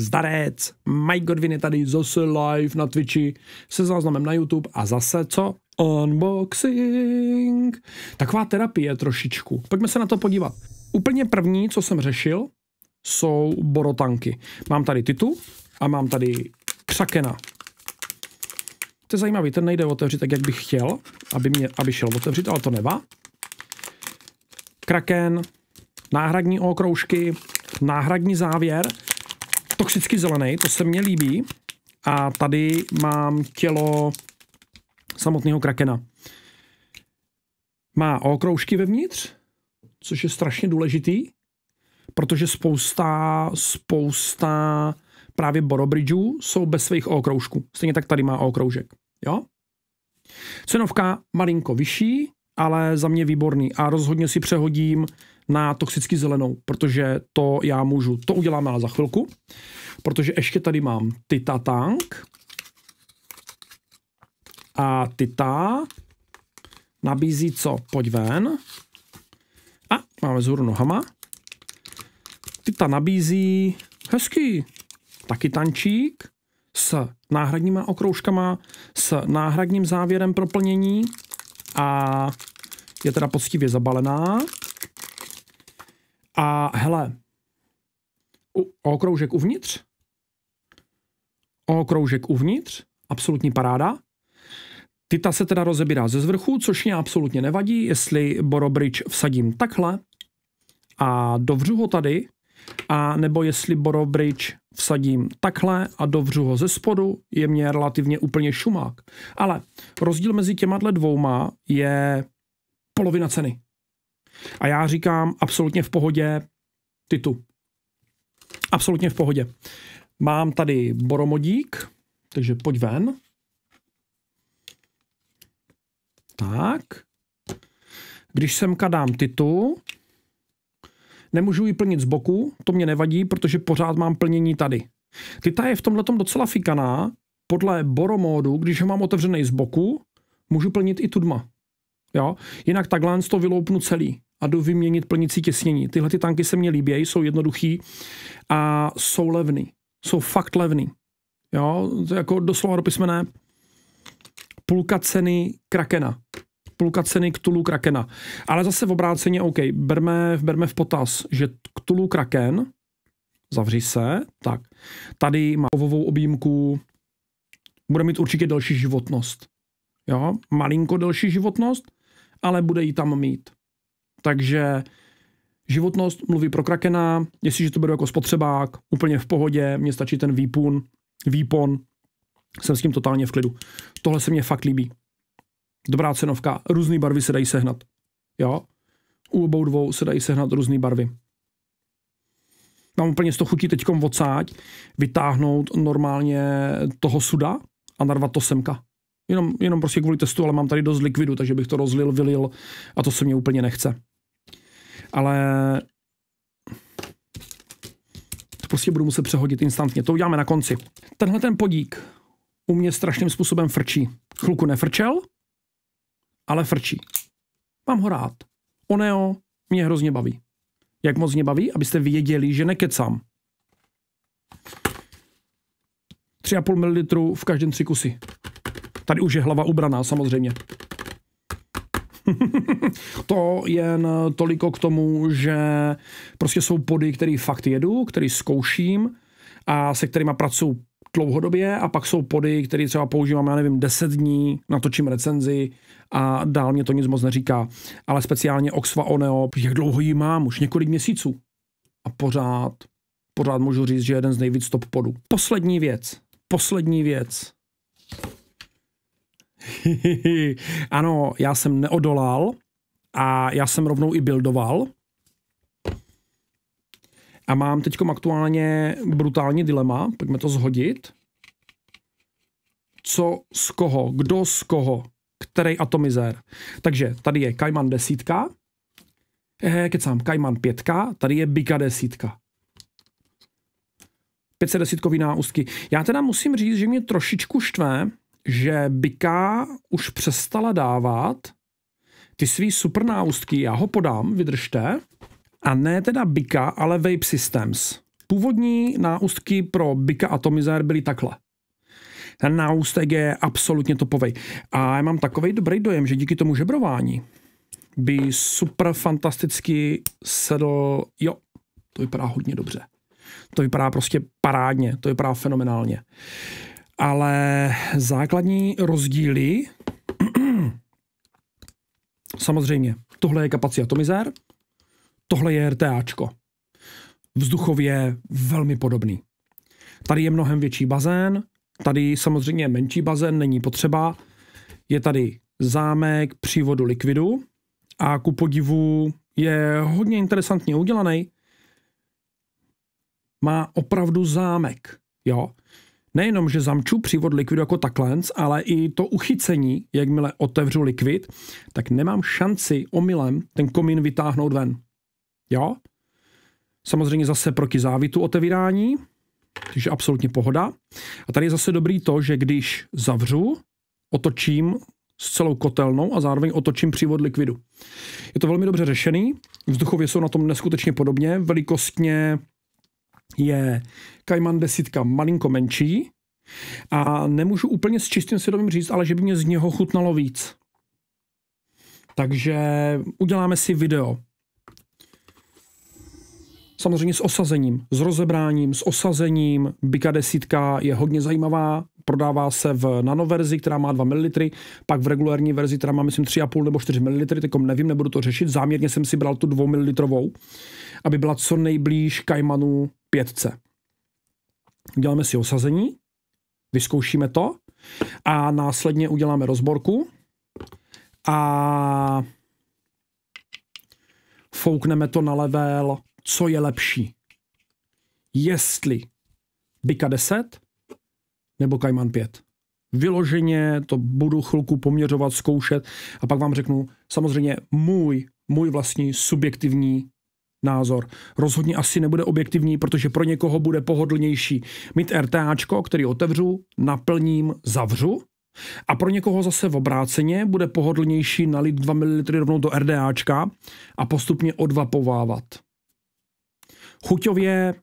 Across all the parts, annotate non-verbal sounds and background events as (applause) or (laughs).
Zdarec, Mike Godwin je tady zase live na Twitchi se záznamem na YouTube a zase co? Unboxing. Taková terapie trošičku. Pojďme se na to podívat. Úplně první, co jsem řešil, jsou borotanky. Mám tady Titu a mám tady Křakena. To je zajímavý, ten nejde otevřít tak, jak bych chtěl, aby, mě, aby šel otevřít, ale to neva. Kraken, náhradní okroužky, náhradní závěr toxicky zelený, to se mně líbí. A tady mám tělo samotného krakena. Má okroužky vevnitř, což je strašně důležitý, protože spousta, spousta právě borobridžů jsou bez svých okroužků. Stejně tak tady má okroužek. Jo? Cenovka malinko vyšší, ale za mě výborný a rozhodně si přehodím na toxicky zelenou, protože to já můžu, to uděláme ale za chvilku, protože ještě tady mám Tita Tank a Tita nabízí co? Pojď ven. A máme zhůru nohama. Tita nabízí hezký taky tančík s náhradníma okroužkama, s náhradním závěrem pro plnění a je teda poctivě zabalená. A hele, o kroužek uvnitř, o kroužek uvnitř, absolutní paráda. Tita se teda rozebírá ze zvrchu, což mě absolutně nevadí, jestli Borobrič vsadím takhle a dovřu ho tady, a nebo jestli Borobrič vsadím takhle a dovřu ho ze spodu, je mě relativně úplně šumák. Ale rozdíl mezi těma dvouma je polovina ceny. A já říkám absolutně v pohodě Titu. Absolutně v pohodě. Mám tady boromodík, takže pojď ven. Tak. Když semka dám titu, nemůžu ji plnit z boku, to mě nevadí, protože pořád mám plnění tady. Tita je v tomhle docela fikaná. Podle boromódu, když ho mám otevřený z boku, můžu plnit i tudma. Jo? Jinak takhle to vyloupnu celý a jdu vyměnit plnicí těsnění. Tyhle ty tanky se mně líbí, jsou jednoduchý a jsou levný. Jsou fakt levný. Jo, to jako doslova do písmene půlka ceny Krakena. Půlka ceny Ktulu Krakena. Ale zase v obráceně, OK, berme, berme v potaz, že Ktulu Kraken, zavři se, tak, tady má kovovou objímku, bude mít určitě delší životnost. Jo, malinko delší životnost, ale bude ji tam mít. Takže životnost mluví pro krakena, jestliže to beru jako spotřebák, úplně v pohodě, mně stačí ten výpun, výpon, jsem s tím totálně v klidu. Tohle se mně fakt líbí. Dobrá cenovka, různé barvy se dají sehnat. Jo? U obou dvou se dají sehnat různé barvy. Mám úplně z toho chutí teďkom odsáď, vytáhnout normálně toho suda a narvat to semka. Jenom, jenom prostě kvůli testu, ale mám tady dost likvidu, takže bych to rozlil, vylil a to se mě úplně nechce ale to prostě budu muset přehodit instantně. To uděláme na konci. Tenhle ten podík u mě strašným způsobem frčí. Chluku nefrčel, ale frčí. Mám ho rád. Oneo mě hrozně baví. Jak moc mě baví, abyste věděli, že nekecám. 3,5 ml v každém tři kusy. Tady už je hlava ubraná samozřejmě. (laughs) to jen toliko k tomu, že prostě jsou body, které fakt jedu, který zkouším a se kterými pracuji dlouhodobě a pak jsou pody, které třeba používám, já nevím, 10 dní, natočím recenzi a dál mě to nic moc neříká. Ale speciálně Oxfa Oneo, jak dlouho ji mám, už několik měsíců. A pořád, pořád můžu říct, že jeden z nejvíc top podů. Poslední věc, poslední věc, (laughs) ano, já jsem neodolal a já jsem rovnou i buildoval. A mám teď aktuálně brutální dilema, pojďme to zhodit. Co z koho, kdo z koho, který atomizér. Takže tady je Kajman desítka, eh, kecám, Kajman pětka, tady je Bika desítka. 510 desítkový náustky. Já teda musím říct, že mě trošičku štve, že Byka už přestala dávat ty svý náustky, já ho podám, vydržte, a ne teda Byka, ale Vape Systems. Původní náustky pro Byka Atomizer byly takhle. Ten náustek je absolutně topový. A já mám takový dobrý dojem, že díky tomu žebrování by super fantasticky sedl... Jo, to vypadá hodně dobře. To vypadá prostě parádně, to vypadá fenomenálně. Uh, ale základní rozdíly, (clears throat) samozřejmě, tohle je kapacita atomizér, tohle je RTAčko. Vzduchově velmi podobný. Tady je mnohem větší bazén, tady samozřejmě menší bazén, není potřeba. Je tady zámek přívodu likvidu a ku podivu je hodně interesantně udělaný. Má opravdu zámek, jo nejenom, že zamču přívod likvidu jako taklenc, ale i to uchycení, jakmile otevřu likvid, tak nemám šanci omylem ten komín vytáhnout ven. Jo? Samozřejmě zase proti závitu otevírání, takže absolutně pohoda. A tady je zase dobrý to, že když zavřu, otočím s celou kotelnou a zároveň otočím přívod likvidu. Je to velmi dobře řešený, vzduchově jsou na tom neskutečně podobně, velikostně je Cayman desítka, malinko menší a nemůžu úplně s čistým svědomím říct, ale že by mě z něho chutnalo víc. Takže uděláme si video samozřejmě s osazením, s rozebráním, s osazením. Bika desítka je hodně zajímavá, prodává se v nanoverzi, která má 2 ml, pak v regulární verzi, která má myslím 3,5 nebo 4 ml, tak nevím, nebudu to řešit. Záměrně jsem si bral tu 2 ml, aby byla co nejblíž Kaimanu 5. Děláme si osazení, vyzkoušíme to a následně uděláme rozborku a foukneme to na level co je lepší. Jestli Bika 10 nebo kaiman 5. Vyloženě to budu chvilku poměřovat, zkoušet a pak vám řeknu samozřejmě můj, můj vlastní subjektivní názor. Rozhodně asi nebude objektivní, protože pro někoho bude pohodlnější mít RTAčko, který otevřu, naplním, zavřu, a pro někoho zase v obráceně bude pohodlnější nalít 2 ml rovnou do RDAčka a postupně odvapovávat. Chuťově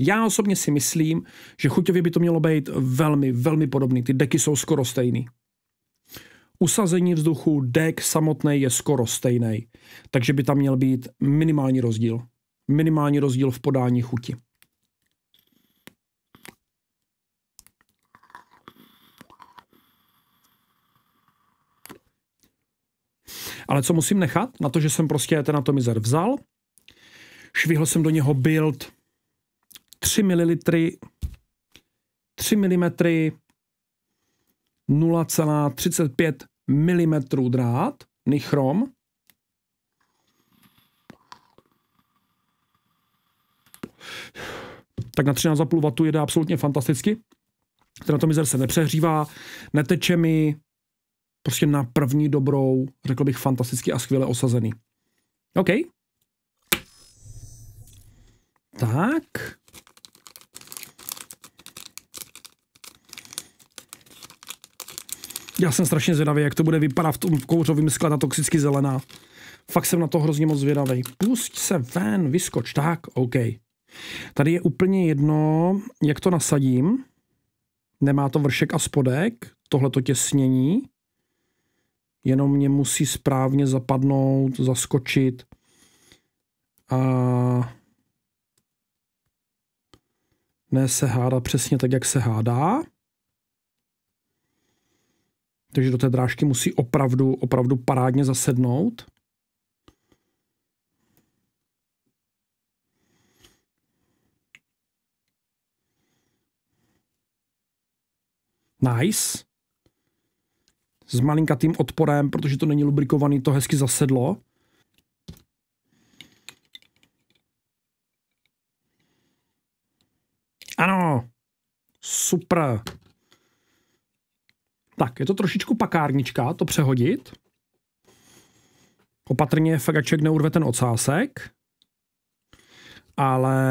já osobně si myslím, že chuťově by to mělo být velmi, velmi podobný. Ty deky jsou skoro stejný. Usazení vzduchu, dek samotný je skoro stejný, takže by tam měl být minimální rozdíl. Minimální rozdíl v podání chuti. Ale co musím nechat? Na to, že jsem prostě ten atomizer vzal, Švihl jsem do něho build 3 ml, 3 mm, 0,35 mm drát, nichrom. Tak na 13,5 W jede absolutně fantasticky. Ten atomizer se nepřehřívá, neteče mi, prostě na první dobrou, řekl bych fantasticky a skvěle osazený. OK, tak. Já jsem strašně zvědavý, jak to bude vypadat v tom kouřovém skle ta toxicky zelená. Fakt jsem na to hrozně moc zvědavý. Pusť se ven, vyskoč. Tak, OK. Tady je úplně jedno, jak to nasadím. Nemá to vršek a spodek, tohle to těsnění. Jenom mě musí správně zapadnout, zaskočit. A ne se hádá přesně tak, jak se hádá. Takže do té drážky musí opravdu, opravdu parádně zasednout. Nice. S malinkatým odporem, protože to není lubrikovaný, to hezky zasedlo. Super. Tak, je to trošičku pakárnička to přehodit. Opatrně Fegaček neurve ten ocásek. Ale...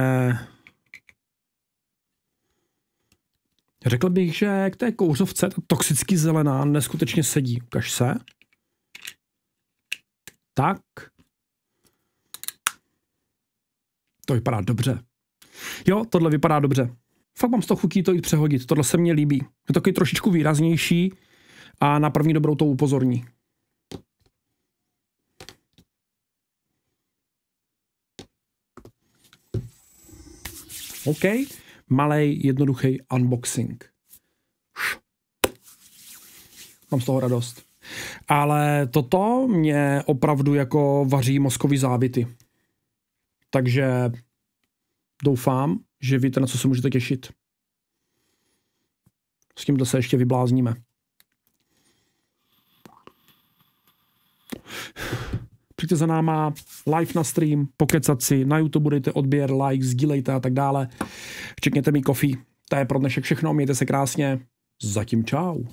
Řekl bych, že k té kouřovce ta toxicky zelená neskutečně sedí. Ukaž se. Tak. To vypadá dobře. Jo, tohle vypadá dobře fakt mám z toho chutí to i přehodit. Tohle se mně líbí. Je to takový trošičku výraznější a na první dobrou to upozorní. OK, malý jednoduchý unboxing. Mám z toho radost. Ale toto mě opravdu jako vaří mozkový závity. Takže doufám, že víte, na co se můžete těšit. S tímto se ještě vyblázníme. Přijďte za náma live na stream, pokecat si, na YouTube dejte odběr, like, sdílejte a tak dále. Včetněte mi kofí. To je pro dnešek všechno, mějte se krásně. Zatím čau.